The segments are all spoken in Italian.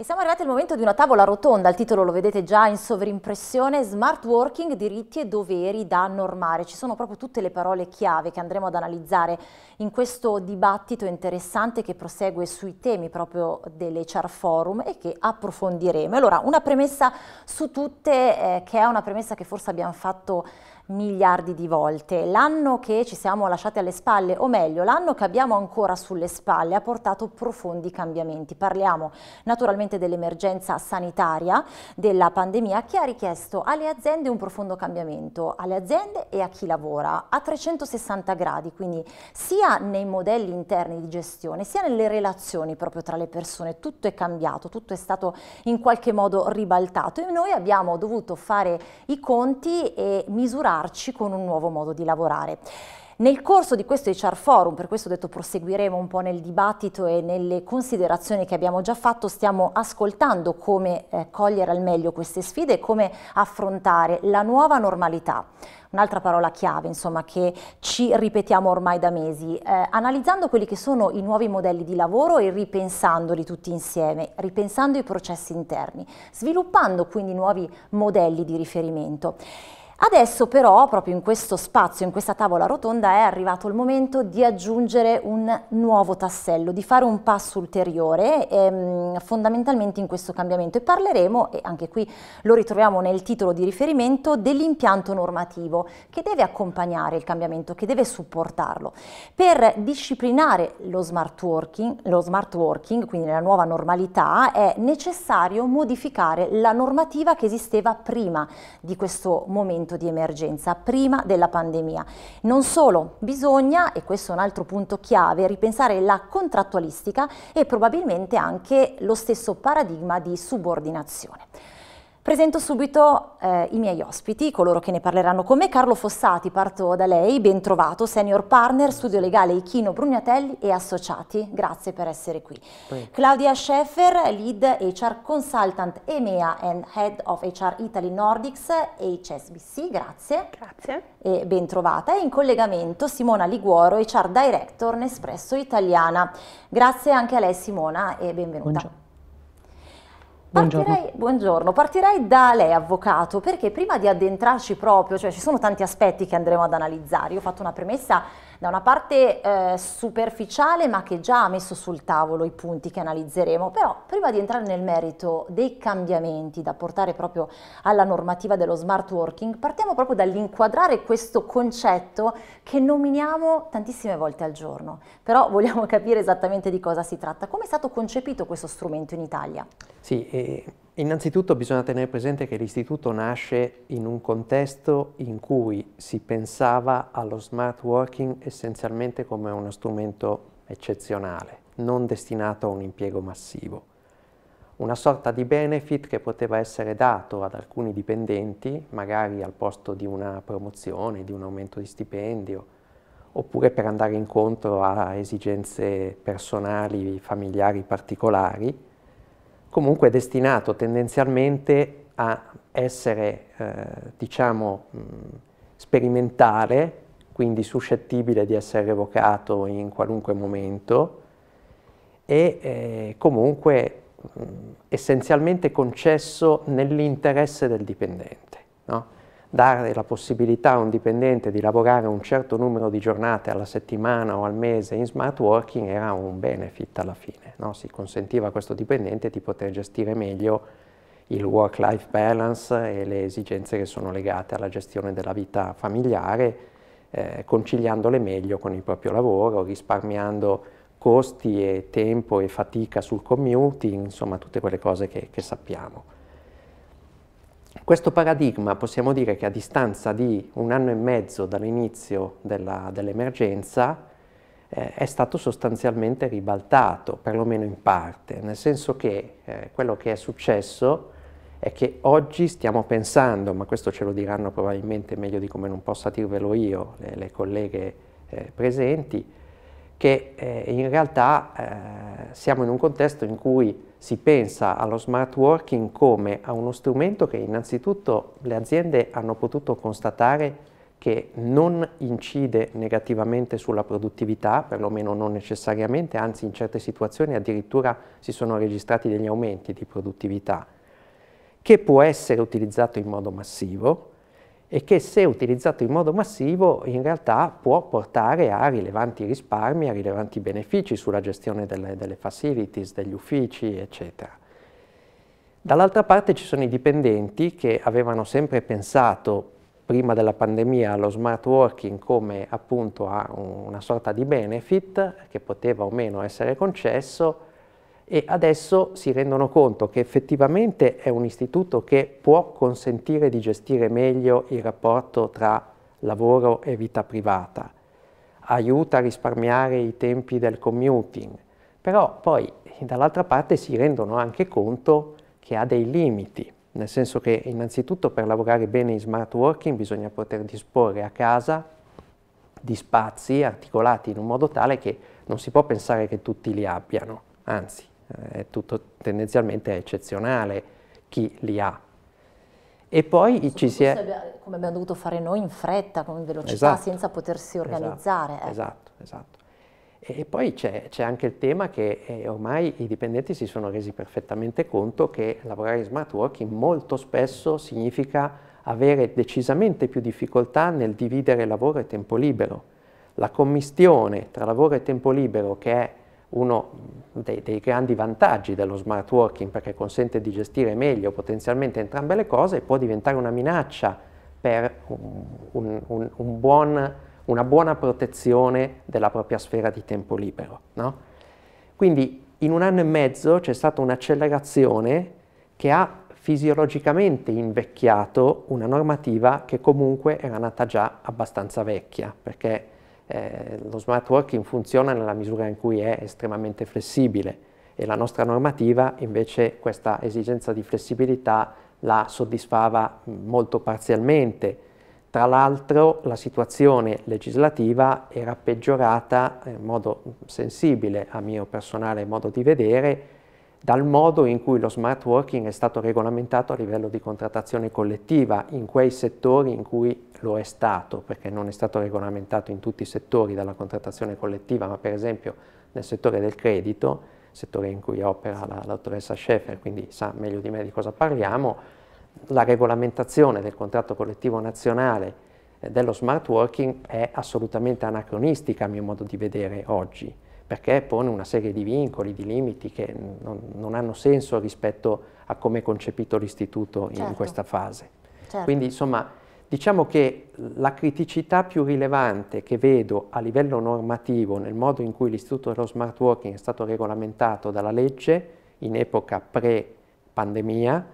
E siamo arrivati al momento di una tavola rotonda, il titolo lo vedete già in sovrimpressione, Smart Working, diritti e doveri da normare. Ci sono proprio tutte le parole chiave che andremo ad analizzare in questo dibattito interessante che prosegue sui temi proprio dell'HR Forum e che approfondiremo. Allora, una premessa su tutte, eh, che è una premessa che forse abbiamo fatto miliardi di volte. L'anno che ci siamo lasciati alle spalle, o meglio, l'anno che abbiamo ancora sulle spalle, ha portato profondi cambiamenti. Parliamo naturalmente dell'emergenza sanitaria, della pandemia, che ha richiesto alle aziende un profondo cambiamento, alle aziende e a chi lavora, a 360 gradi, quindi sia nei modelli interni di gestione, sia nelle relazioni proprio tra le persone. Tutto è cambiato, tutto è stato in qualche modo ribaltato e noi abbiamo dovuto fare i conti e misurare adattarci con un nuovo modo di lavorare. Nel corso di questo HR Forum, per questo ho detto proseguiremo un po' nel dibattito e nelle considerazioni che abbiamo già fatto, stiamo ascoltando come eh, cogliere al meglio queste sfide e come affrontare la nuova normalità. Un'altra parola chiave, insomma, che ci ripetiamo ormai da mesi, eh, analizzando quelli che sono i nuovi modelli di lavoro e ripensandoli tutti insieme, ripensando i processi interni, sviluppando quindi nuovi modelli di riferimento. Adesso però, proprio in questo spazio, in questa tavola rotonda, è arrivato il momento di aggiungere un nuovo tassello, di fare un passo ulteriore ehm, fondamentalmente in questo cambiamento e parleremo, e anche qui lo ritroviamo nel titolo di riferimento, dell'impianto normativo che deve accompagnare il cambiamento, che deve supportarlo. Per disciplinare lo smart working, lo smart working quindi la nuova normalità, è necessario modificare la normativa che esisteva prima di questo momento momento di emergenza, prima della pandemia. Non solo, bisogna, e questo è un altro punto chiave, ripensare la contrattualistica e probabilmente anche lo stesso paradigma di subordinazione. Presento subito eh, i miei ospiti, coloro che ne parleranno con me. Carlo Fossati, parto da lei, ben trovato, senior partner, studio legale Ichino Brugnatelli e associati. Grazie per essere qui. Prego. Claudia Scheffer, lead HR consultant EMEA and head of HR Italy Nordics HSBC. Grazie. Grazie. E ben trovata. E in collegamento Simona Liguoro, HR director Nespresso Italiana. Grazie anche a lei Simona e benvenuta. Buongiorno. Buongiorno. Partirei, buongiorno. partirei da lei, avvocato, perché prima di addentrarci proprio, cioè ci sono tanti aspetti che andremo ad analizzare, io ho fatto una premessa da una parte eh, superficiale ma che già ha messo sul tavolo i punti che analizzeremo, però prima di entrare nel merito dei cambiamenti da portare proprio alla normativa dello smart working, partiamo proprio dall'inquadrare questo concetto che nominiamo tantissime volte al giorno, però vogliamo capire esattamente di cosa si tratta, come è stato concepito questo strumento in Italia? Sì, eh Innanzitutto bisogna tenere presente che l'istituto nasce in un contesto in cui si pensava allo smart working essenzialmente come uno strumento eccezionale, non destinato a un impiego massivo. Una sorta di benefit che poteva essere dato ad alcuni dipendenti, magari al posto di una promozione, di un aumento di stipendio, oppure per andare incontro a esigenze personali, familiari particolari, comunque destinato tendenzialmente a essere, eh, diciamo, mh, sperimentale, quindi suscettibile di essere revocato in qualunque momento e eh, comunque mh, essenzialmente concesso nell'interesse del dipendente. No? dare la possibilità a un dipendente di lavorare un certo numero di giornate alla settimana o al mese in smart working era un benefit alla fine, no? si consentiva a questo dipendente di poter gestire meglio il work-life balance e le esigenze che sono legate alla gestione della vita familiare, eh, conciliandole meglio con il proprio lavoro, risparmiando costi e tempo e fatica sul commuting, insomma tutte quelle cose che, che sappiamo. Questo paradigma possiamo dire che a distanza di un anno e mezzo dall'inizio dell'emergenza dell eh, è stato sostanzialmente ribaltato, perlomeno in parte, nel senso che eh, quello che è successo è che oggi stiamo pensando, ma questo ce lo diranno probabilmente meglio di come non possa dirvelo io, le, le colleghe eh, presenti, che eh, in realtà eh, siamo in un contesto in cui si pensa allo smart working come a uno strumento che innanzitutto le aziende hanno potuto constatare che non incide negativamente sulla produttività, perlomeno non necessariamente, anzi in certe situazioni addirittura si sono registrati degli aumenti di produttività, che può essere utilizzato in modo massivo, e che se utilizzato in modo massivo in realtà può portare a rilevanti risparmi, a rilevanti benefici sulla gestione delle, delle facilities, degli uffici, eccetera. Dall'altra parte ci sono i dipendenti che avevano sempre pensato prima della pandemia allo smart working come appunto a una sorta di benefit che poteva o meno essere concesso e adesso si rendono conto che effettivamente è un istituto che può consentire di gestire meglio il rapporto tra lavoro e vita privata, aiuta a risparmiare i tempi del commuting, però poi dall'altra parte si rendono anche conto che ha dei limiti, nel senso che innanzitutto per lavorare bene in smart working bisogna poter disporre a casa di spazi articolati in un modo tale che non si può pensare che tutti li abbiano, anzi eh, è tutto tendenzialmente eccezionale chi li ha. E poi ci si è... Come abbiamo dovuto fare noi in fretta, con velocità, esatto, senza potersi esatto. organizzare. Ecco. Esatto, eh. esatto, E, e poi c'è, anche il tema che eh, ormai i dipendenti si sono resi perfettamente conto che lavorare in smart working molto spesso significa avere decisamente più difficoltà nel dividere lavoro e tempo libero. La commistione tra lavoro e tempo libero che è uno dei, dei, grandi vantaggi dello smart working perché consente di gestire meglio potenzialmente entrambe le cose e può diventare una minaccia per un, un, un buon, una buona protezione della propria sfera di tempo libero. No? Quindi in un anno e mezzo c'è stata un'accelerazione che ha fisiologicamente invecchiato una normativa che comunque era nata già abbastanza vecchia, perché eh, lo smart working funziona nella misura in cui è estremamente flessibile e la nostra normativa invece questa esigenza di flessibilità la soddisfava molto parzialmente. Tra l'altro la situazione legislativa era peggiorata eh, in modo sensibile a mio personale modo di vedere dal modo in cui lo smart working è stato regolamentato a livello di contrattazione collettiva in quei settori in cui lo è stato, perché non è stato regolamentato in tutti i settori dalla contrattazione collettiva, ma per esempio nel settore del credito, settore in cui opera la, dottoressa Schaeffer, quindi sa meglio di me di cosa parliamo, la regolamentazione del contratto collettivo nazionale eh, dello smart working è assolutamente anacronistica a mio modo di vedere oggi perché pone una serie di vincoli, di limiti che non, non hanno senso rispetto a come è concepito l'istituto in certo. questa fase. Certo. Quindi insomma diciamo che la criticità più rilevante che vedo a livello normativo nel modo in cui l'istituto dello smart working è stato regolamentato dalla legge in epoca pre-pandemia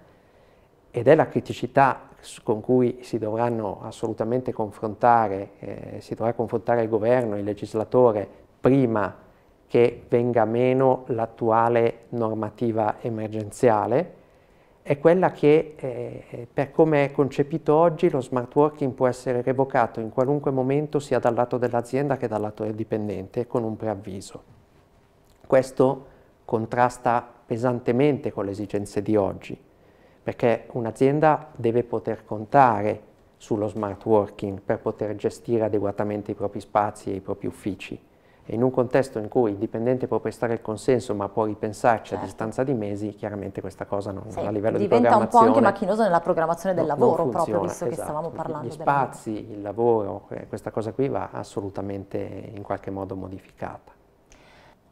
ed è la criticità con cui si dovranno assolutamente confrontare, eh, si dovrà confrontare il governo, il legislatore prima di che venga meno l'attuale normativa emergenziale, è quella che eh, eh, per come è concepito oggi lo smart working può essere revocato in qualunque momento sia dal lato dell'azienda che dal lato del dipendente con un preavviso. Questo contrasta pesantemente con le esigenze di oggi, perché un'azienda deve poter contare sullo smart working per poter gestire adeguatamente i propri spazi e i propri uffici in un contesto in cui il dipendente può prestare il consenso ma può ripensarci certo. a distanza di mesi, chiaramente questa cosa non sì, a livello di programmazione. Diventa un po' anche macchinoso nella programmazione del no, lavoro funziona, proprio, visto esatto. che stavamo parlando. Gli spazi, il lavoro, eh, questa cosa qui va assolutamente in qualche modo modificata.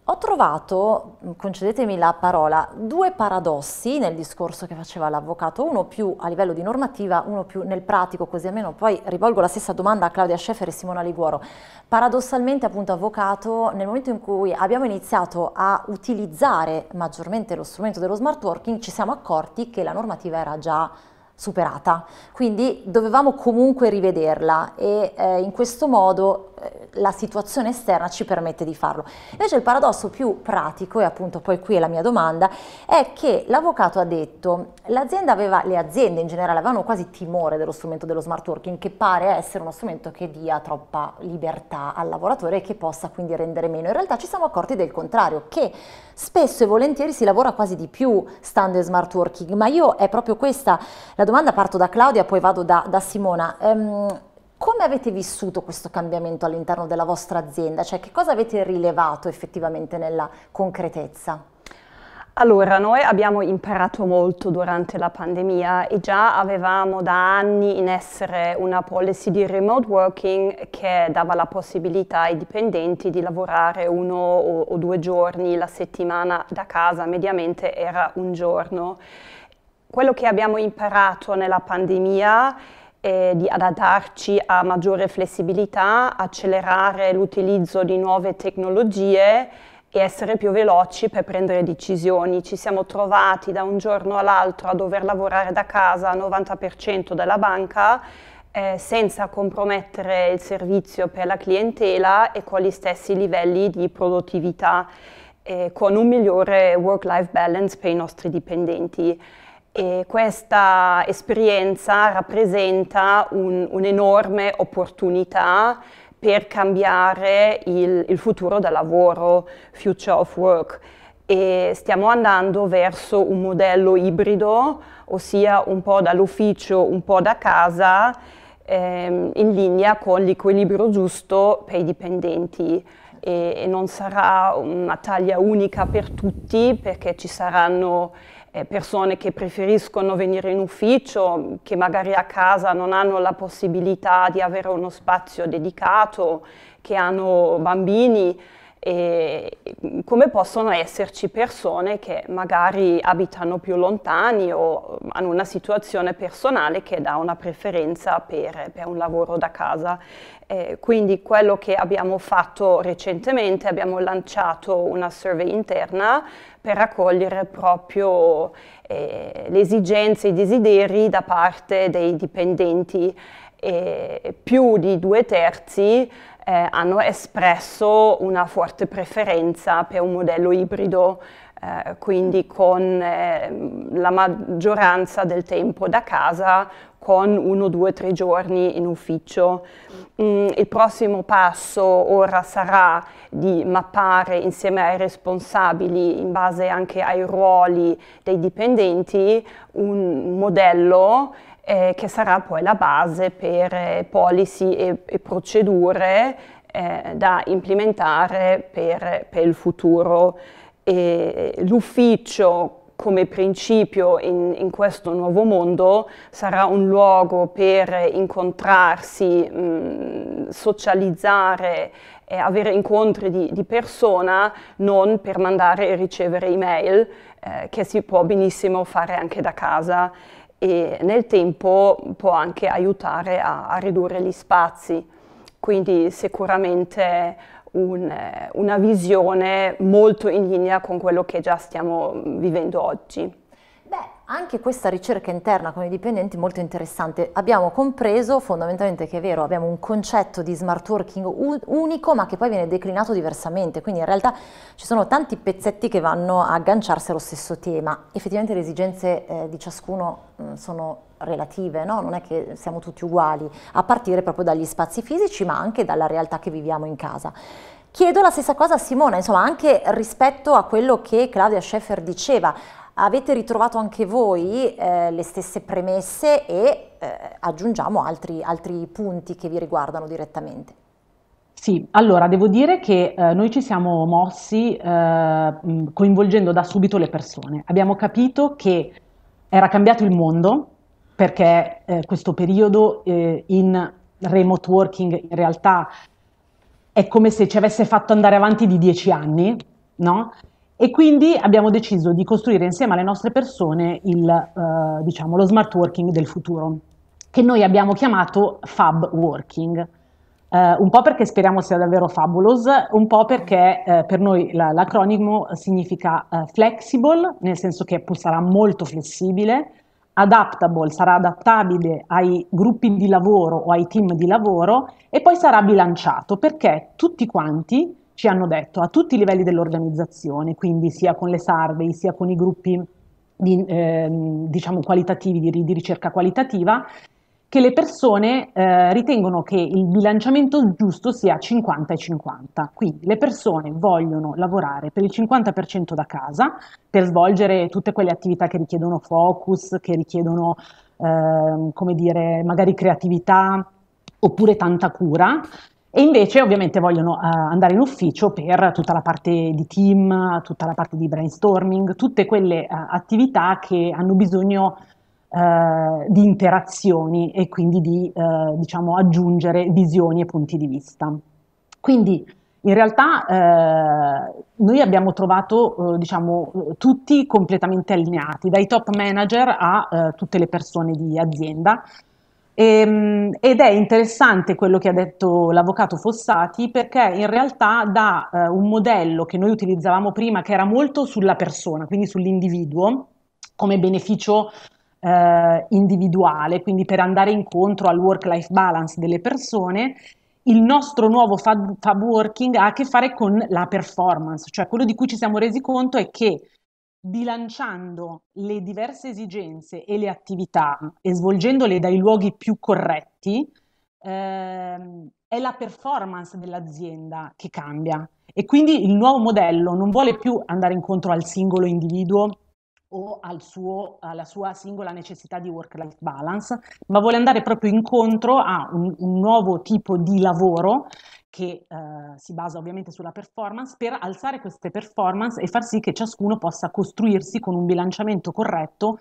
Ho trovato, concedetemi la parola, due paradossi nel discorso che faceva l'avvocato, uno più a livello di normativa, uno più nel pratico, così almeno poi rivolgo la stessa domanda a Claudia Scheffer e Simona Liguoro. Paradossalmente, appunto, avvocato, nel momento in cui abbiamo iniziato a utilizzare maggiormente lo strumento dello smart working, ci siamo accorti che la normativa era già superata, quindi dovevamo comunque rivederla e eh, in questo modo la situazione esterna ci permette di farlo. Invece il paradosso più pratico, e appunto poi qui è la mia domanda, è che l'avvocato ha detto, aveva, le aziende in generale avevano quasi timore dello strumento dello smart working, che pare essere uno strumento che dia troppa libertà al lavoratore e che possa quindi rendere meno. In realtà ci siamo accorti del contrario, che spesso e volentieri si lavora quasi di più stando in smart working, ma io è proprio questa la domanda, parto da Claudia, poi vado da, da Simona. Um, come avete vissuto questo cambiamento all'interno della vostra azienda? Cioè che cosa avete rilevato effettivamente nella concretezza? Allora, noi abbiamo imparato molto durante la pandemia e già avevamo da anni in essere una policy di remote working che dava la possibilità ai dipendenti di lavorare uno o due giorni la settimana da casa, mediamente era un giorno. Quello che abbiamo imparato nella pandemia è eh, di adattarci a maggiore flessibilità, accelerare l'utilizzo di nuove tecnologie e essere più veloci per prendere decisioni. Ci siamo trovati da un giorno all'altro a dover lavorare da casa al 90% della banca eh, senza compromettere il servizio per la clientela e con gli stessi livelli di produttività, eh, con un migliore work-life balance per i nostri dipendenti. E questa esperienza rappresenta un'enorme un opportunità per cambiare il, il futuro del lavoro, future of work. E stiamo andando verso un modello ibrido, ossia un po' dall'ufficio, un po' da casa, ehm, in linea con l'equilibrio giusto per i dipendenti. E, e non sarà una taglia unica per tutti perché ci saranno eh, persone che preferiscono venire in ufficio, che magari a casa non hanno la possibilità di avere uno spazio dedicato, che hanno bambini, mm, come possono esserci persone che magari abitano più lontani o mm, hanno una situazione personale che dà una preferenza per, per un lavoro da casa. Eh, quindi quello che abbiamo fatto recentemente, abbiamo lanciato una survey interna per raccogliere proprio eh, le esigenze e i desideri da parte dei dipendenti. E più di due terzi eh, hanno espresso una forte preferenza per un modello ibrido eh, quindi con eh, la maggioranza del tempo da casa, con uno, due, tre giorni in ufficio. Mm, il prossimo passo ora sarà di mappare insieme ai responsabili, in base anche ai ruoli dei dipendenti, un modello eh, che sarà poi la base per eh, policy e, e procedure eh, da implementare per, per il futuro e l'ufficio come principio in, in, questo nuovo mondo sarà un luogo per incontrarsi, mh, socializzare, e avere incontri di, di, persona, non per mandare e ricevere email, eh, che si può benissimo fare anche da casa e nel tempo può anche aiutare a, a ridurre gli spazi. Quindi sicuramente un, eh, una visione molto in linea con quello che già stiamo mm, vivendo oggi. Beh, anche questa ricerca interna con i dipendenti è molto interessante. Abbiamo compreso fondamentalmente che è vero, abbiamo un concetto di smart working unico, ma che poi viene declinato diversamente. Quindi in realtà ci sono tanti pezzetti che vanno a agganciarsi allo stesso tema. Effettivamente le esigenze eh, di ciascuno mh, mm, sono relative, no? non è che siamo tutti uguali, a partire proprio dagli spazi fisici ma anche dalla realtà che viviamo in casa. Chiedo la stessa cosa a Simona, insomma anche rispetto a quello che Claudia Schaeffer diceva, avete ritrovato anche voi eh, le stesse premesse e eh, aggiungiamo altri, altri punti che vi riguardano direttamente. Sì, allora devo dire che eh, noi ci siamo mossi eh, coinvolgendo da subito le persone. Abbiamo capito che era cambiato il mondo, perché eh, questo periodo eh, in remote working in realtà è come se ci avesse fatto andare avanti di dieci anni, no? E quindi abbiamo deciso di costruire insieme alle nostre persone il, eh, diciamo, lo smart working del futuro, che noi abbiamo chiamato Fab Working. Eh, un po' perché speriamo sia davvero fabulous, un po' perché eh, per noi l'acronimo significa eh, flexible, nel senso che sarà molto flessibile, adaptable, sarà adattabile ai gruppi di lavoro o ai team di lavoro e poi sarà bilanciato perché tutti quanti ci hanno detto a tutti i livelli dell'organizzazione, quindi sia con le survey, sia con i gruppi di, eh, diciamo qualitativi, di, di ricerca qualitativa, che le persone eh, ritengono che il bilanciamento giusto sia 50 e 50. Quindi le persone vogliono lavorare per il 50% da casa, per svolgere tutte quelle attività che richiedono focus, che richiedono, eh, come dire, magari creatività oppure tanta cura, e invece ovviamente vogliono uh, andare in ufficio per tutta la parte di team, tutta la parte di brainstorming, tutte quelle uh, attività che hanno bisogno eh, di interazioni e quindi di eh, diciamo, aggiungere visioni e punti di vista. Quindi in realtà eh, noi abbiamo trovato eh, diciamo, tutti completamente allineati, dai top manager a eh, tutte le persone di azienda. E, ehm, ed è interessante quello che ha detto l'avvocato Fossati perché in realtà da eh, un modello che noi utilizzavamo prima che era molto sulla persona, quindi sull'individuo, come beneficio eh, individuale, quindi per andare incontro al work-life balance delle persone, il nostro nuovo fab, fab working ha a che fare con la performance, cioè quello di cui ci siamo resi conto è che bilanciando le diverse esigenze e le attività e svolgendole dai luoghi più corretti, ehm, è la performance dell'azienda che cambia. E quindi il nuovo modello non vuole più andare incontro al singolo individuo o al suo, alla sua singola necessità di work-life balance, ma vuole andare proprio incontro a un, un nuovo tipo di lavoro che eh, si basa ovviamente sulla performance, per alzare queste performance e far sì che ciascuno possa costruirsi con un bilanciamento corretto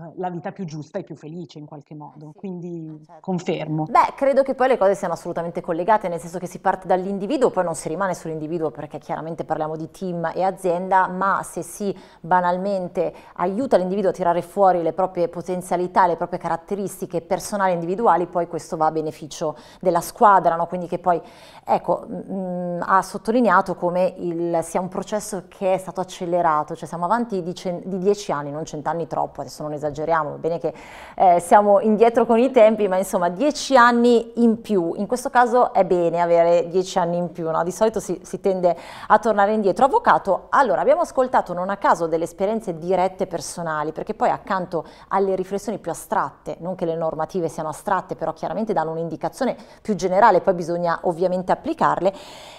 eh, la vita più giusta e più felice in qualche modo, sì, quindi eh, certo. confermo. Beh, credo che poi le cose siano assolutamente collegate, nel senso che si parte dall'individuo, poi non si rimane sull'individuo perché chiaramente parliamo di team e azienda, ma se si banalmente aiuta l'individuo a tirare fuori le proprie potenzialità, le proprie caratteristiche personali e individuali, poi questo va a beneficio della squadra, no? quindi che poi, ecco, mh, ha sottolineato come il, sia un processo che è stato accelerato, cioè siamo avanti di, cen- di dieci anni, non cent'anni troppo, adesso non esageriamo esageriamo, bene che eh, siamo indietro con i tempi, ma insomma dieci anni in più, in questo caso è bene avere dieci anni in più, no? di solito si, si tende a tornare indietro. Avvocato, allora abbiamo ascoltato non a caso delle esperienze dirette personali, perché poi accanto alle riflessioni più astratte, non che le normative siano astratte, però chiaramente danno un'indicazione più generale, poi bisogna ovviamente applicarle,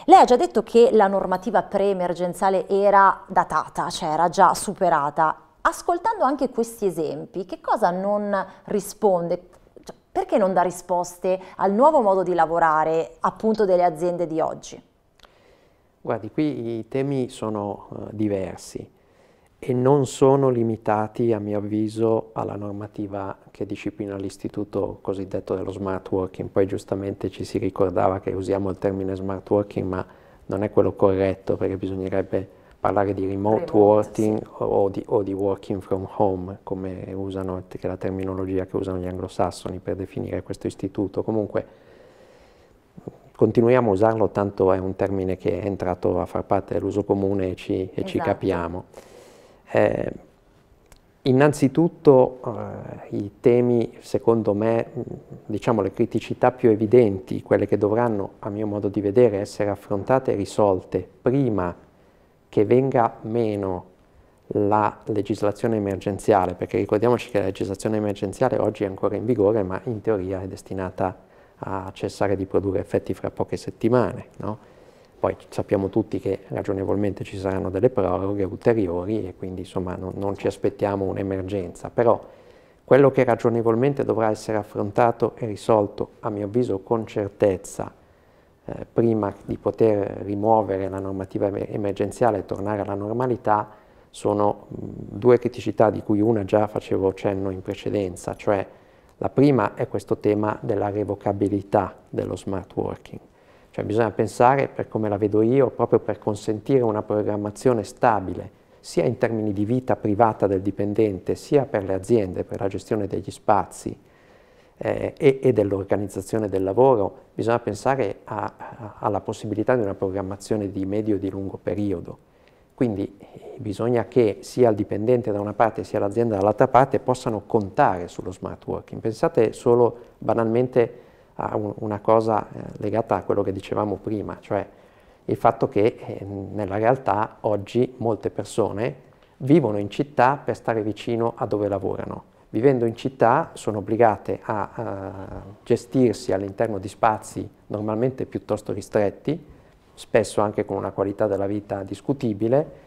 lei ha già detto che la normativa pre-emergenziale era datata, cioè era già superata ascoltando anche questi esempi, che cosa non risponde? Cioè, perché non dà risposte al nuovo modo di lavorare appunto delle aziende di oggi? Guardi, qui i temi sono uh, diversi e non sono limitati, a mio avviso, alla normativa che disciplina l'istituto cosiddetto dello smart working. Poi giustamente ci si ricordava che usiamo il termine smart working, ma non è quello corretto perché bisognerebbe parlare di remote, remote working sì. o, di, o, di, working from home, come usano, che è la terminologia che usano gli anglosassoni per definire questo istituto. Comunque continuiamo a usarlo, tanto è un termine che è entrato a far parte dell'uso comune e ci, e esatto. ci capiamo. Eh, innanzitutto eh, i temi, secondo me, diciamo le criticità più evidenti, quelle che dovranno, a mio modo di vedere, essere affrontate e risolte prima che venga meno la legislazione emergenziale, perché ricordiamoci che la legislazione emergenziale oggi è ancora in vigore, ma in teoria è destinata a cessare di produrre effetti fra poche settimane. No? Poi sappiamo tutti che ragionevolmente ci saranno delle proroghe ulteriori e quindi insomma non, non ci aspettiamo un'emergenza, però quello che ragionevolmente dovrà essere affrontato e risolto, a mio avviso, con certezza eh, prima di poter rimuovere la normativa emergenziale e tornare alla normalità sono due criticità di cui una già facevo cenno in precedenza, cioè la prima è questo tema della revocabilità dello smart working, cioè bisogna pensare, per come la vedo io, proprio per consentire una programmazione stabile, sia in termini di vita privata del dipendente, sia per le aziende, per la gestione degli spazi, eh, e, e dell'organizzazione del lavoro, bisogna pensare a, a, alla possibilità di una programmazione di medio e di lungo periodo. Quindi eh, bisogna che sia il dipendente da una parte sia l'azienda dall'altra parte possano contare sullo smart working. Pensate solo banalmente a un, una cosa eh, legata a quello che dicevamo prima, cioè il fatto che eh, nella realtà oggi molte persone vivono in città per stare vicino a dove lavorano vivendo in città sono obbligate a, a eh, gestirsi all'interno di spazi normalmente piuttosto ristretti, spesso anche con una qualità della vita discutibile,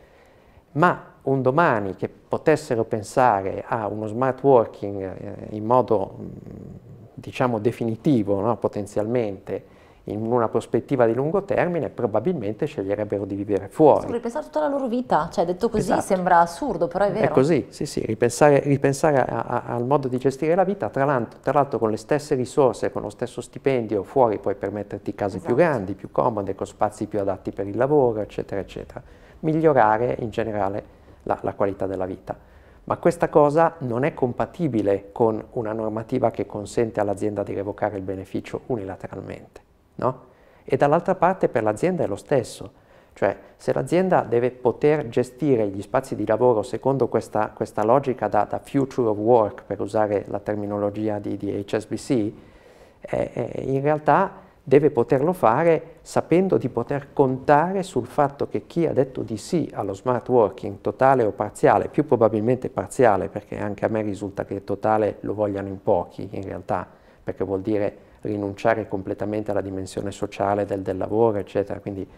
ma un domani che potessero pensare a uno smart working eh, in modo mm, diciamo definitivo no? potenzialmente in una prospettiva di lungo termine probabilmente sceglierebbero di vivere fuori. Sì, ripensare tutta la loro vita, cioè detto così esatto. sembra assurdo, però è vero. È così, sì sì, ripensare, ripensare a, a, al modo di gestire la vita, tra l'altro, con le stesse risorse, con lo stesso stipendio, fuori puoi permetterti case esatto. più grandi, più comode, con spazi più adatti per il lavoro, eccetera, eccetera. Migliorare in generale la, la qualità della vita. Ma questa cosa non è compatibile con una normativa che consente all'azienda di revocare il beneficio unilateralmente no? E dall'altra parte per l'azienda è lo stesso, cioè se l'azienda deve poter gestire gli spazi di lavoro secondo questa, questa logica da, da, future of work, per usare la terminologia di, di HSBC, eh, eh, in realtà deve poterlo fare sapendo di poter contare sul fatto che chi ha detto di sì allo smart working totale o parziale, più probabilmente parziale perché anche a me risulta che totale lo vogliano in pochi in realtà, perché vuol dire rinunciare completamente alla dimensione sociale del, del lavoro, eccetera. Quindi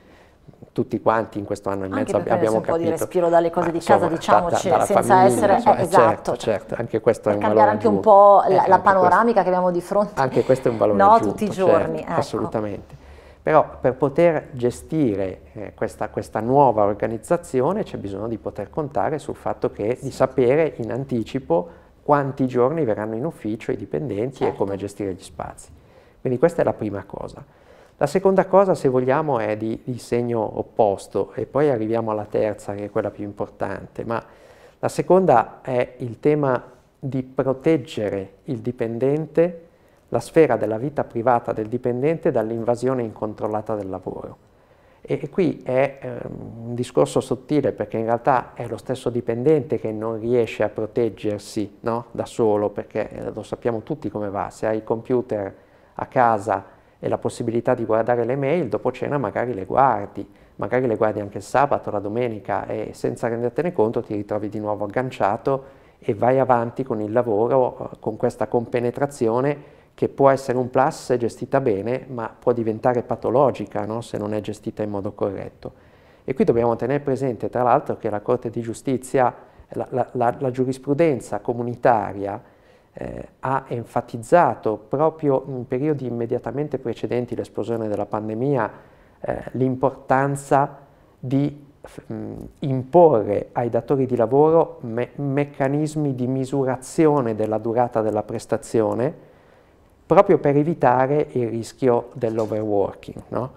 tutti quanti in questo anno e mezzo abbiamo capito. un po' di respiro dalle cose di casa, insomma, diciamoci, da, diciamo, cioè, senza famiglia, essere... Insomma, eh, certo, esatto. Certo, certo, anche questo è un valore cambiare anche un po' la, eh, la panoramica questo, che abbiamo di fronte. Anche questo è un valore no, aggiunto. tutti i certo, giorni. Certo, ecco. Assolutamente. Però per poter gestire eh, questa, questa, nuova organizzazione c'è bisogno di poter contare sul fatto che, di sapere in anticipo quanti giorni verranno in ufficio i dipendenti certo. e come gestire gli spazi. Quindi questa è la prima cosa. La seconda cosa, se vogliamo, è di, di segno opposto e poi arriviamo alla terza, che è quella più importante, ma la seconda è il tema di proteggere il dipendente, la sfera della vita privata del dipendente dall'invasione incontrollata del lavoro. E, qui è eh, un discorso sottile perché in realtà è lo stesso dipendente che non riesce a proteggersi no? da solo, perché eh, lo sappiamo tutti come va, se hai il computer a casa e la possibilità di guardare le mail, dopo cena magari le guardi, magari le guardi anche il sabato, la domenica e senza rendertene conto ti ritrovi di nuovo agganciato e vai avanti con il lavoro, eh, con questa compenetrazione che può essere un plus se gestita bene, ma può diventare patologica no? se non è gestita in modo corretto. E qui dobbiamo tenere presente, tra l'altro, che la Corte di Giustizia, la, la, la, la giurisprudenza comunitaria, eh, ha enfatizzato proprio in periodi immediatamente precedenti l'esplosione della pandemia eh, l'importanza di mh, imporre ai datori di lavoro me meccanismi di misurazione della durata della prestazione proprio per evitare il rischio dell'overworking. No?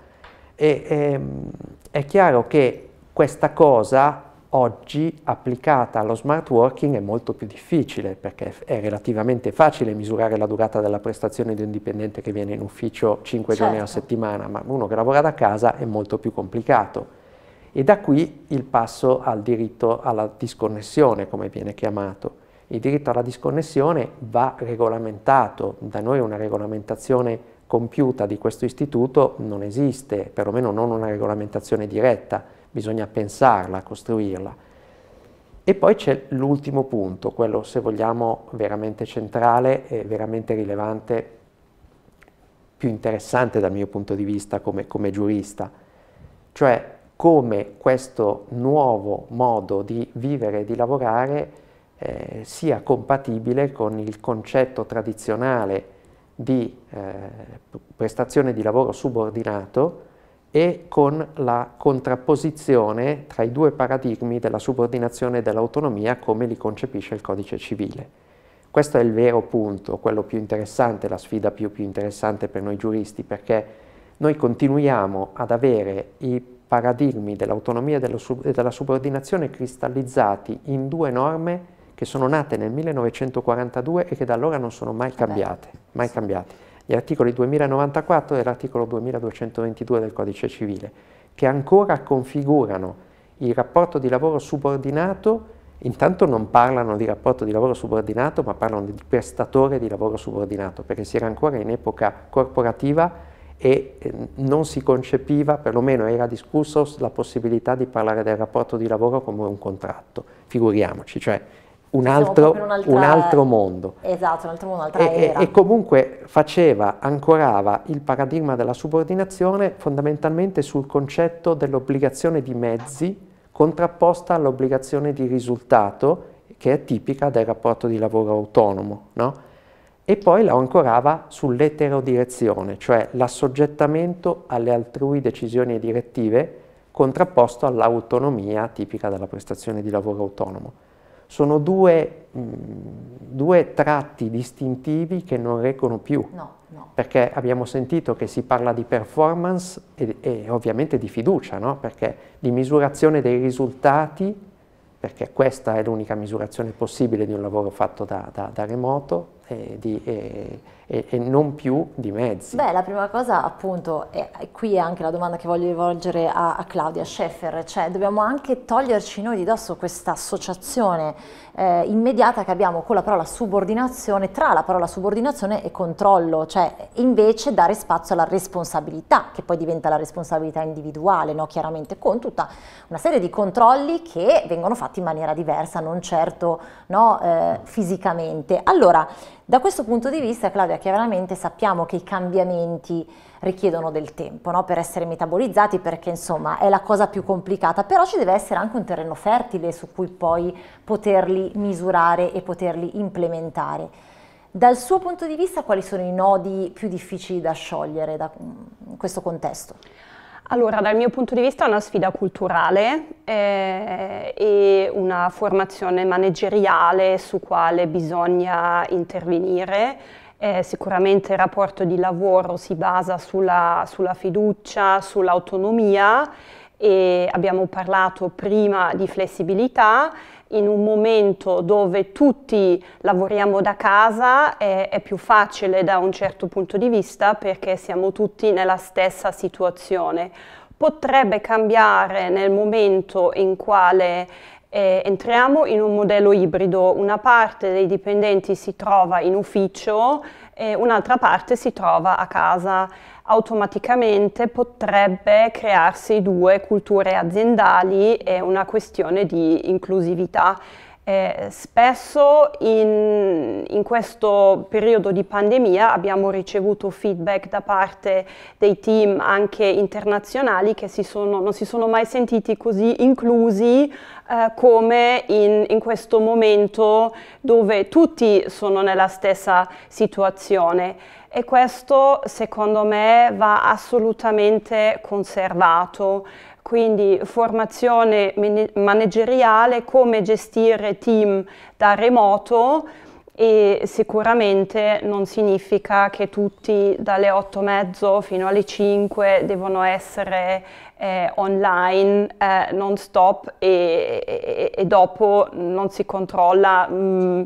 E, ehm, è chiaro che questa cosa oggi applicata allo smart working è molto più difficile perché è relativamente facile misurare la durata della prestazione di un dipendente che viene in ufficio 5 certo. giorni alla certo. settimana, ma uno che lavora da casa è molto più complicato. E da qui il passo al diritto alla disconnessione, come viene chiamato. Il diritto alla disconnessione va regolamentato, da noi una regolamentazione compiuta di questo istituto non esiste, perlomeno non una regolamentazione diretta bisogna pensarla, costruirla. E poi c'è l'ultimo punto, quello se vogliamo veramente centrale e veramente rilevante, più interessante dal mio punto di vista come, come giurista, cioè come questo nuovo modo di vivere e di lavorare eh, sia compatibile con il concetto tradizionale di eh, prestazione di lavoro subordinato e con la contrapposizione tra i due paradigmi della subordinazione e dell'autonomia come li concepisce il codice civile. Questo è il vero punto, quello più interessante, la sfida più, più interessante per noi giuristi, perché noi continuiamo ad avere i paradigmi dell'autonomia e della subordinazione cristallizzati in due norme che sono nate nel 1942 e che da allora non sono mai cambiate, mai cambiate gli articoli 2094 e l'articolo 2222 del Codice Civile, che ancora configurano il rapporto di lavoro subordinato, intanto non parlano di rapporto di lavoro subordinato, ma parlano di prestatore di lavoro subordinato, perché si era ancora in epoca corporativa e eh, non si concepiva, perlomeno era discusso, la possibilità di parlare del rapporto di lavoro come un contratto, figuriamoci, cioè un altro, un altro, mondo. Esatto, un altro mondo, un'altra e, era. E, comunque faceva, ancorava il paradigma della subordinazione fondamentalmente sul concetto dell'obbligazione di mezzi contrapposta all'obbligazione di risultato che è tipica del rapporto di lavoro autonomo, no? E poi la ancorava sull'eterodirezione, cioè l'assoggettamento alle altrui decisioni e direttive contrapposto all'autonomia tipica della prestazione di lavoro autonomo sono due, mh, mm, due tratti distintivi che non reggono più. No, no. Perché abbiamo sentito che si parla di performance e, e ovviamente di fiducia, no? perché di misurazione dei risultati, perché questa è l'unica misurazione possibile di un lavoro fatto da, da, da remoto, e, eh, di, eh, e, e, non più di mezzi. Beh, la prima cosa appunto, è, qui è anche la domanda che voglio rivolgere a, a Claudia Scheffer, cioè dobbiamo anche toglierci noi di dosso questa associazione eh, immediata che abbiamo con la parola subordinazione, tra la parola subordinazione e controllo, cioè invece dare spazio alla responsabilità, che poi diventa la responsabilità individuale, no? chiaramente con tutta una serie di controlli che vengono fatti in maniera diversa, non certo no, eh, fisicamente. Allora, da questo punto di vista, Claudia, chiaramente sappiamo che i cambiamenti richiedono del tempo no? per essere metabolizzati perché insomma è la cosa più complicata, però ci deve essere anche un terreno fertile su cui poi poterli misurare e poterli implementare. Dal suo punto di vista quali sono i nodi più difficili da sciogliere da mm, questo contesto? Allora, dal mio punto di vista è una sfida culturale eh, e una formazione manageriale su quale bisogna intervenire. Eh, sicuramente il rapporto di lavoro si basa sulla, sulla fiducia, sull'autonomia e abbiamo parlato prima di flessibilità in un momento dove tutti lavoriamo da casa è, è, più facile da un certo punto di vista perché siamo tutti nella stessa situazione. Potrebbe cambiare nel momento in quale eh, entriamo in un modello ibrido, una parte dei dipendenti si trova in ufficio e eh, un'altra parte si trova a casa automaticamente potrebbe crearsi due culture aziendali e una questione di inclusività. Eh, spesso in, in, questo periodo di pandemia abbiamo ricevuto feedback da parte dei team anche internazionali che si sono, non si sono mai sentiti così inclusi eh, come in, in, questo momento dove tutti sono nella stessa situazione e questo secondo me va assolutamente conservato. Quindi formazione manageriale, come gestire team da remoto e sicuramente non significa che tutti dalle 8 e mezzo fino alle 5 devono essere eh, online eh, non stop e, e, e, dopo non si controlla. Mh, mm,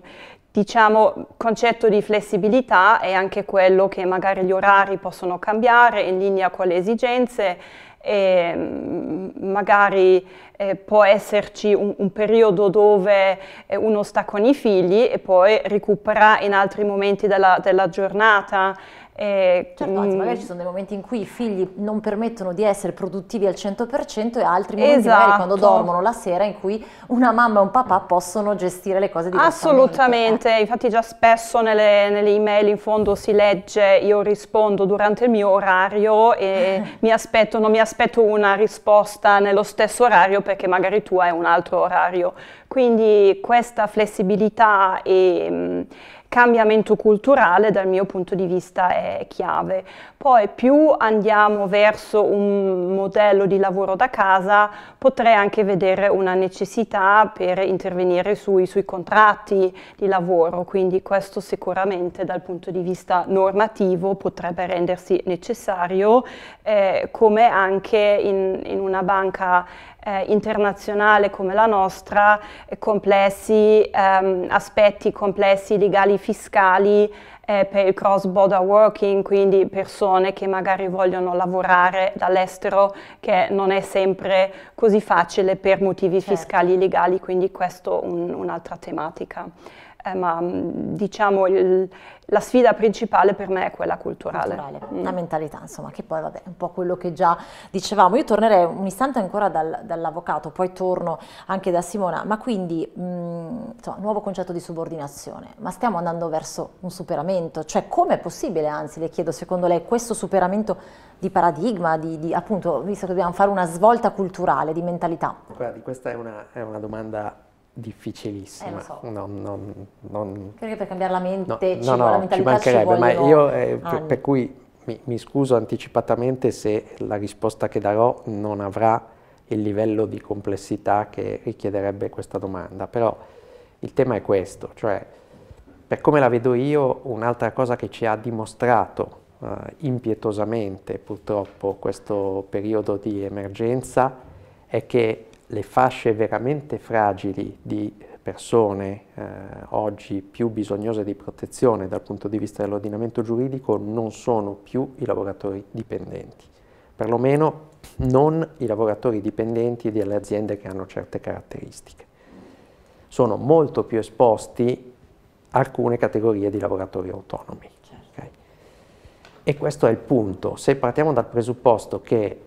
diciamo, concetto di flessibilità è anche quello che magari gli orari possono cambiare in linea con le esigenze e mm, magari eh, può esserci un, un periodo dove eh, uno sta con i figli e poi recupera in altri momenti della, della giornata. Eh, certo, anzi, magari mm. ci sono dei momenti in cui i figli non permettono di essere produttivi al 100% e altri momenti esatto. magari quando dormono la sera in cui una mamma e un papà possono gestire le cose diversamente. Assolutamente, eh. infatti già spesso nelle, nelle, email in fondo si legge io rispondo durante il mio orario e mi aspetto, non mi aspetto una risposta nello stesso orario perché magari tu hai un altro orario. Quindi questa flessibilità e... Mh, mm, cambiamento culturale dal mio punto di vista è chiave. Poi più andiamo verso un modello di lavoro da casa, potrei anche vedere una necessità per intervenire sui, sui contratti di lavoro, quindi questo sicuramente dal punto di vista normativo potrebbe rendersi necessario, eh, come anche in, in una banca eh, internazionale come la nostra, eh, complessi, ehm, aspetti complessi legali fiscali eh, per il cross border working, quindi persone che magari vogliono lavorare dall'estero che non è sempre così facile per motivi certo. fiscali legali, quindi questo è un, un'altra tematica eh, ma mm, diciamo il, la sfida principale per me è quella culturale. culturale. Mm. La mentalità, insomma, che poi vabbè, è un po' quello che già dicevamo. Io tornerei un istante ancora dal, dall'avvocato, poi torno anche da Simona, ma quindi, mh, mm, insomma, nuovo concetto di subordinazione, ma stiamo andando verso un superamento, cioè come è possibile, anzi le chiedo secondo lei, questo superamento di paradigma, di, di, appunto, visto che dobbiamo fare una svolta culturale, di mentalità? Guardi, questa è una, è una domanda difficilissima. Eh, so. no, no, non... Perché per cambiare la mente no, ci, no, no, ci mancherebbe, ci ma io eh, per, per, cui mi, mi, scuso anticipatamente se la risposta che darò non avrà il livello di complessità che richiederebbe questa domanda, però il tema è questo, cioè per come la vedo io un'altra cosa che ci ha dimostrato eh, impietosamente purtroppo questo periodo di emergenza è che le fasce veramente fragili di persone eh, oggi più bisognose di protezione dal punto di vista dell'ordinamento giuridico non sono più i lavoratori dipendenti, perlomeno non i lavoratori dipendenti delle aziende che hanno certe caratteristiche. Sono molto più esposti alcune categorie di lavoratori autonomi. Okay? E questo è il punto. Se partiamo dal presupposto che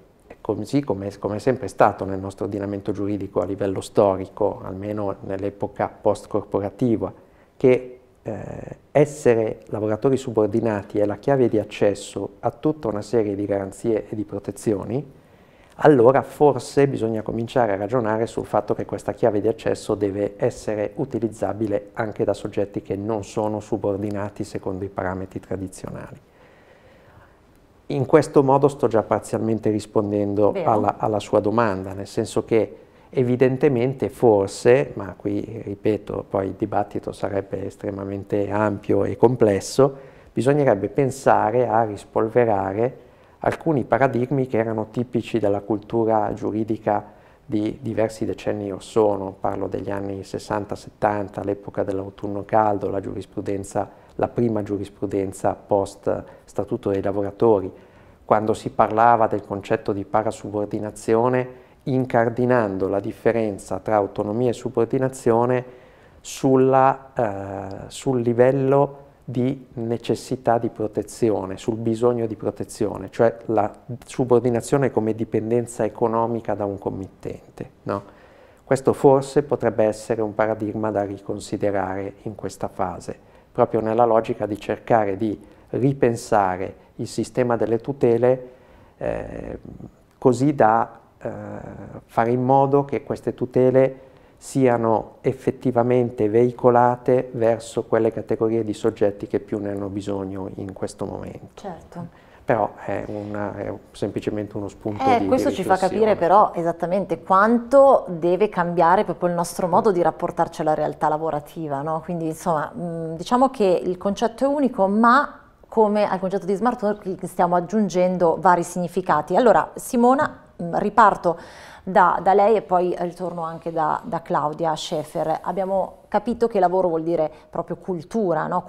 così come, come, è sempre stato nel nostro ordinamento giuridico a livello storico, almeno nell'epoca post-corporativa, che eh, essere lavoratori subordinati è la chiave di accesso a tutta una serie di garanzie e di protezioni, allora forse bisogna cominciare a ragionare sul fatto che questa chiave di accesso deve essere utilizzabile anche da soggetti che non sono subordinati secondo i parametri tradizionali. In questo modo sto già parzialmente rispondendo alla, alla, sua domanda, nel senso che evidentemente forse, ma qui ripeto, poi il dibattito sarebbe estremamente ampio e complesso, bisognerebbe pensare a rispolverare alcuni paradigmi che erano tipici della cultura giuridica di diversi decenni or sono, parlo degli anni 60-70, l'epoca dell'autunno caldo, la giurisprudenza la prima giurisprudenza post Statuto dei lavoratori, quando si parlava del concetto di parasubordinazione incardinando la differenza tra autonomia e subordinazione sulla, eh, sul livello di necessità di protezione, sul bisogno di protezione, cioè la subordinazione come dipendenza economica da un committente. No? Questo forse potrebbe essere un paradigma da riconsiderare in questa fase proprio nella logica di cercare di ripensare il sistema delle tutele eh, così da eh, fare in modo che queste tutele siano effettivamente veicolate verso quelle categorie di soggetti che più ne hanno bisogno in questo momento. Certo però è, una, è, semplicemente uno spunto eh, di Questo di ci fa capire però esattamente quanto deve cambiare proprio il nostro modo di rapportarci alla realtà lavorativa, no? quindi insomma mm, diciamo che il concetto è unico ma come al concetto di smart working stiamo aggiungendo vari significati. Allora Simona mm, riparto da, da lei e poi ritorno anche da, da Claudia Scheffer. Abbiamo capito che lavoro vuol dire proprio cultura, no?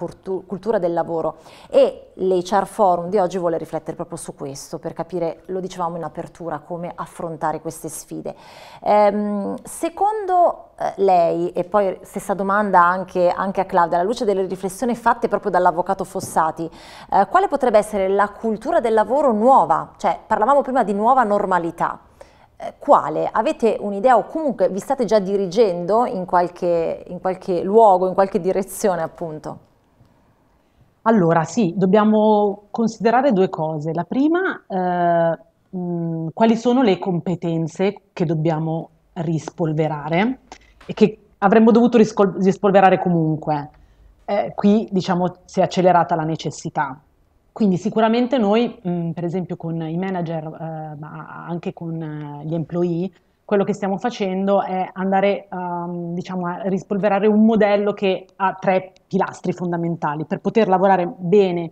cultura del lavoro e l'HR Forum di oggi vuole riflettere proprio su questo per capire, lo dicevamo in apertura, come affrontare queste sfide. Ehm, secondo eh, lei, e poi stessa domanda anche, anche, a Claudia, alla luce delle riflessioni fatte proprio dall'avvocato Fossati, eh, quale potrebbe essere la cultura del lavoro nuova? Cioè, parlavamo prima di nuova normalità. Eh, quale? Avete un'idea o comunque vi state già dirigendo in qualche, in qualche luogo, in qualche direzione appunto? Allora sì, dobbiamo considerare due cose. La prima, eh, mh, quali sono le competenze che dobbiamo rispolverare e che avremmo dovuto rispolverare comunque. Eh, qui diciamo si è accelerata la necessità. Quindi sicuramente noi, mh, mm, per esempio con i manager, eh, ma anche con eh, gli employee, quello che stiamo facendo è andare um, diciamo, a rispolverare un modello che ha tre pilastri fondamentali per poter lavorare bene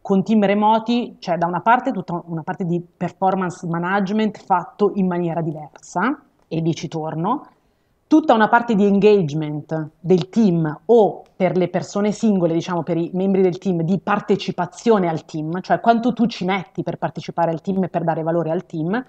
con team remoti, c'è cioè da una parte tutta una parte di performance management fatto in maniera diversa, e lì ci torno, tutta una parte di engagement del team o per le persone singole, diciamo per i membri del team, di partecipazione al team, cioè quanto tu ci metti per partecipare al team e per dare valore al team,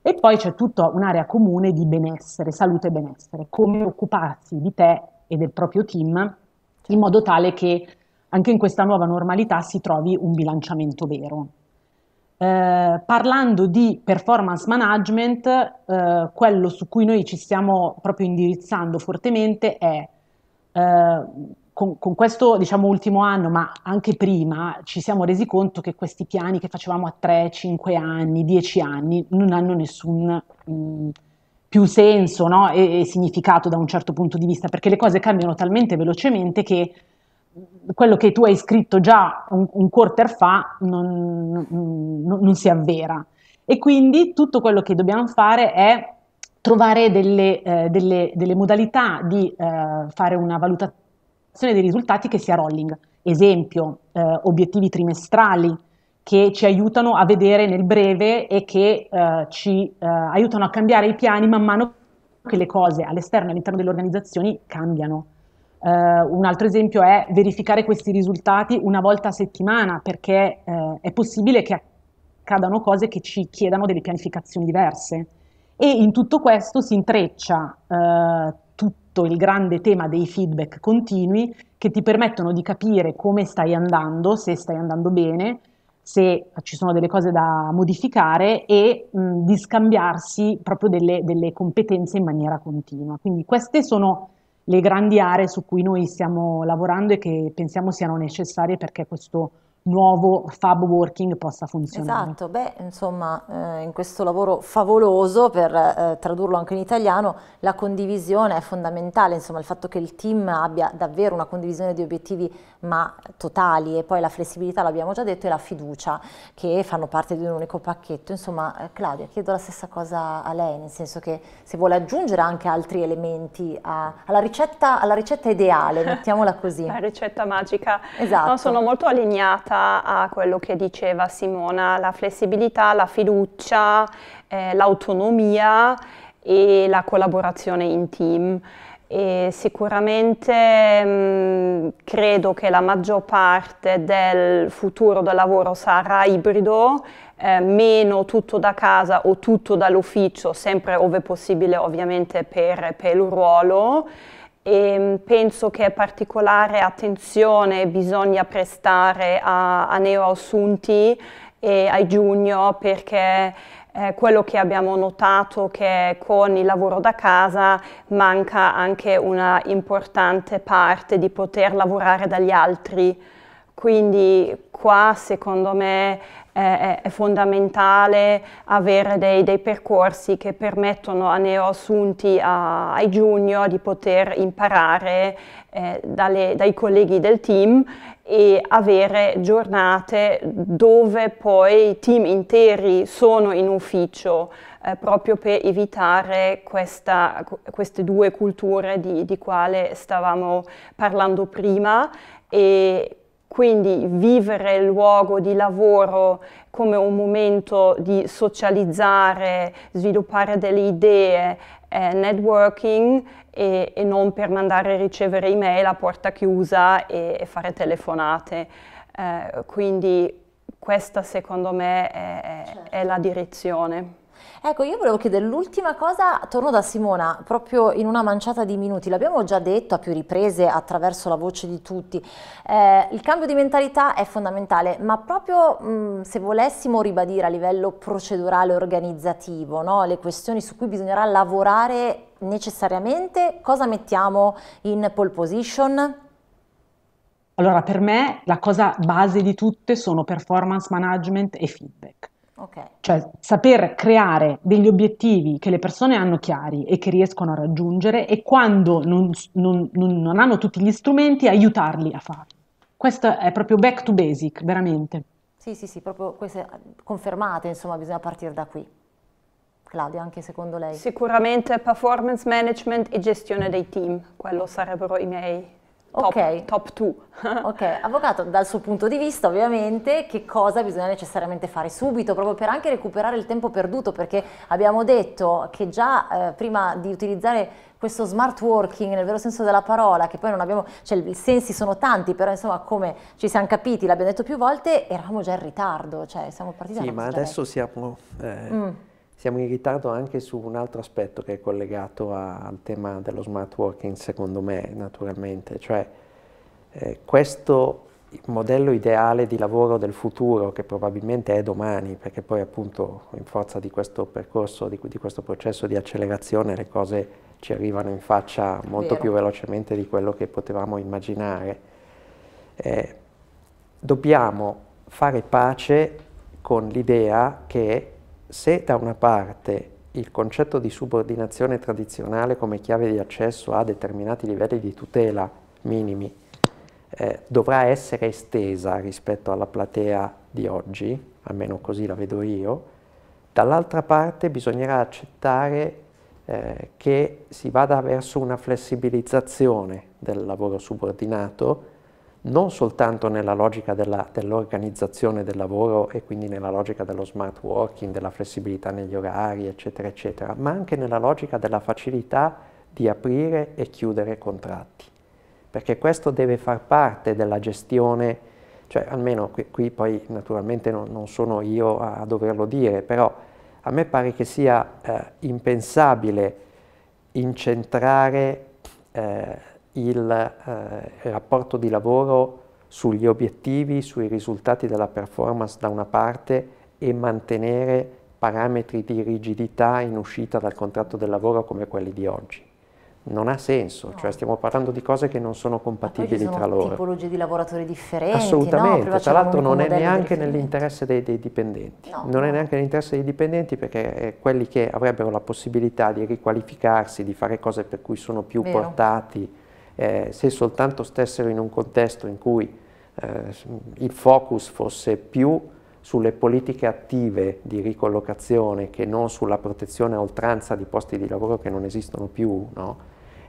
e poi c'è tutta un'area comune di benessere, salute e benessere, come occuparsi di te e del proprio team in certo. modo tale che anche in questa nuova normalità si trovi un bilanciamento vero. Eh, parlando di performance management, eh, quello su cui noi ci stiamo proprio indirizzando fortemente è eh, con, con, questo diciamo, ultimo anno, ma anche prima, ci siamo resi conto che questi piani che facevamo a 3, 5 anni, 10 anni non hanno nessun mh, mm, più senso no? e, e significato da un certo punto di vista, perché le cose cambiano talmente velocemente che quello che tu hai scritto già un, un quarter fa non, non, non si avvera. E quindi tutto quello che dobbiamo fare è trovare delle, eh, delle, delle modalità di eh, fare una valutazione dei risultati che sia rolling. Esempio, eh, obiettivi trimestrali che ci aiutano a vedere nel breve e che eh, ci eh, aiutano a cambiare i piani man mano che le cose all'esterno e all'interno delle organizzazioni cambiano. Uh, un altro esempio è verificare questi risultati una volta a settimana, perché uh, è possibile che accadano cose che ci chiedano delle pianificazioni diverse. E in tutto questo si intreccia uh, tutto il grande tema dei feedback continui che ti permettono di capire come stai andando, se stai andando bene, se ci sono delle cose da modificare e mh, di scambiarsi proprio delle, delle competenze in maniera continua. Quindi queste sono le grandi aree su cui noi stiamo lavorando e che pensiamo siano necessarie perché questo nuovo fab working possa funzionare. Esatto, beh, insomma, eh, in questo lavoro favoloso, per eh, tradurlo anche in italiano, la condivisione è fondamentale, insomma, il fatto che il team abbia davvero una condivisione di obiettivi ma totali e poi la flessibilità, l'abbiamo già detto, e la fiducia che fanno parte di un unico pacchetto. Insomma, eh, Claudia, chiedo la stessa cosa a lei, nel senso che se vuole aggiungere anche altri elementi a, alla, ricetta, alla ricetta ideale, mettiamola così. la ricetta magica. Esatto. No, sono molto allineata legata a quello che diceva Simona, la flessibilità, la fiducia, eh, l'autonomia e la collaborazione in team. E sicuramente mh, mm, credo che la maggior parte del futuro del lavoro sarà ibrido, eh, meno tutto da casa o tutto dall'ufficio, sempre ove possibile ovviamente per, per il ruolo e ehm, penso che particolare attenzione bisogna prestare a, a neoassunti e ai junior perché eh, quello che abbiamo notato è che con il lavoro da casa manca anche una importante parte di poter lavorare dagli altri. Quindi qua secondo me è, è fondamentale avere dei, dei, percorsi che permettono a neoassunti, a, ai junior di poter imparare eh, dalle, dai colleghi del team e avere giornate dove poi i team interi sono in ufficio eh, proprio per evitare questa, queste due culture di, di quale stavamo parlando prima e quindi vivere il luogo di lavoro come un momento di socializzare, sviluppare delle idee, eh, networking e, e, non per mandare e ricevere email a porta chiusa e, e fare telefonate. Eh, quindi questa secondo me è, certo. è la certo. direzione. Ecco, io volevo chiedere l'ultima cosa, torno da Simona, proprio in una manciata di minuti, l'abbiamo già detto a più riprese attraverso la voce di tutti, eh, il cambio di mentalità è fondamentale, ma proprio mh, se volessimo ribadire a livello procedurale organizzativo no, le questioni su cui bisognerà lavorare necessariamente, cosa mettiamo in pole position? Allora, per me la cosa base di tutte sono performance management e feedback. Okay. Cioè saper creare degli obiettivi che le persone hanno chiari e che riescono a raggiungere e quando non, non, non hanno tutti gli strumenti aiutarli a farlo. Questo è proprio back to basic, veramente. Sì, sì, sì, proprio queste confermate, insomma, bisogna partire da qui. Claudia, anche secondo lei? Sicuramente performance management e gestione dei team, quello sarebbero i miei Okay. top, two. ok, avvocato, dal suo punto di vista ovviamente che cosa bisogna necessariamente fare subito, proprio per anche recuperare il tempo perduto, perché abbiamo detto che già eh, prima di utilizzare questo smart working nel vero senso della parola, che poi non abbiamo, cioè i sensi sono tanti, però insomma come ci siamo capiti, l'abbiamo detto più volte, eravamo già in ritardo, cioè siamo partiti da Sì, ma adesso siamo... Eh... Mm siamo in ritardo anche su un altro aspetto che è collegato a, al tema dello smart working, secondo me, naturalmente, cioè eh, questo modello ideale di lavoro del futuro, che probabilmente è domani, perché poi appunto in forza di questo percorso, di, di questo processo di accelerazione, le cose ci arrivano in faccia molto Vero. più velocemente di quello che potevamo immaginare. Eh, dobbiamo fare pace con l'idea che se da una parte il concetto di subordinazione tradizionale come chiave di accesso a determinati livelli di tutela minimi eh, dovrà essere estesa rispetto alla platea di oggi, almeno così la vedo io, dall'altra parte bisognerà accettare eh, che si vada verso una flessibilizzazione del lavoro subordinato non soltanto nella logica dell'organizzazione dell del lavoro e quindi nella logica dello smart working, della flessibilità negli orari, eccetera, eccetera, ma anche nella logica della facilità di aprire e chiudere contratti, perché questo deve far parte della gestione, cioè almeno qui, qui poi naturalmente non, non, sono io a, doverlo dire, però a me pare che sia eh, impensabile incentrare eh, il eh, rapporto di lavoro sugli obiettivi, sui risultati della performance da una parte e mantenere parametri di rigidità in uscita dal contratto del lavoro come quelli di oggi. Non ha senso, no. cioè stiamo parlando di cose che non sono compatibili sono tra loro. Sono tipologie di lavoratori differenti. Assolutamente, no? tra l'altro non è neanche nell'interesse dei, dei, dipendenti, no. non è neanche nell'interesse dei dipendenti perché eh, quelli che avrebbero la possibilità di riqualificarsi, di fare cose per cui sono più Vero. portati, eh, se soltanto stessero in un contesto in cui eh, il focus fosse più sulle politiche attive di ricollocazione che non sulla protezione a oltranza di posti di lavoro che non esistono più, no?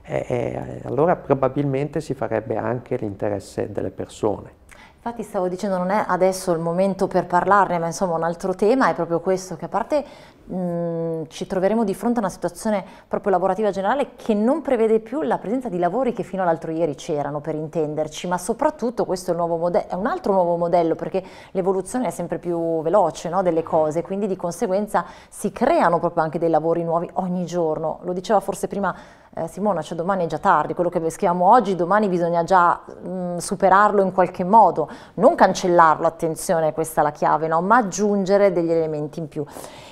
e, eh, e, eh, allora probabilmente si farebbe anche l'interesse delle persone. Infatti stavo dicendo non è adesso il momento per parlarne, ma insomma un altro tema è proprio questo, che a parte mh, mm, ci troveremo di fronte a una situazione proprio lavorativa generale che non prevede più la presenza di lavori che fino all'altro ieri c'erano, per intenderci, ma soprattutto questo è, è, un altro nuovo modello perché l'evoluzione è sempre più veloce no, delle cose, quindi di conseguenza si creano proprio anche dei lavori nuovi ogni giorno. Lo diceva forse prima eh, Simona, cioè domani è già tardi, quello che peschiamo oggi, domani bisogna già mh, mm, superarlo in qualche modo, non cancellarlo, attenzione, questa è la chiave, no? ma aggiungere degli elementi in più.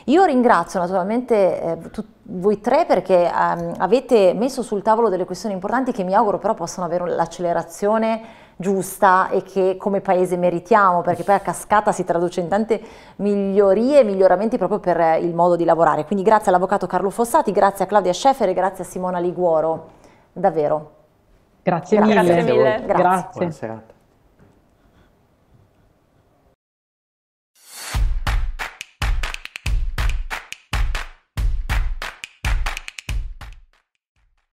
Io ringrazio naturalmente eh, tutti voi tre perché ehm, avete messo sul tavolo delle questioni importanti che mi auguro però possano avere l'accelerazione giusta e che come paese meritiamo, perché poi a cascata si traduce in tante migliorie e miglioramenti proprio per il modo di lavorare. Quindi grazie all'avvocato Carlo Fossati, grazie a Claudia Scheffer e grazie a Simona Liguoro, davvero. Grazie, grazie mille. Grazie mille. Grazie. Buona serata.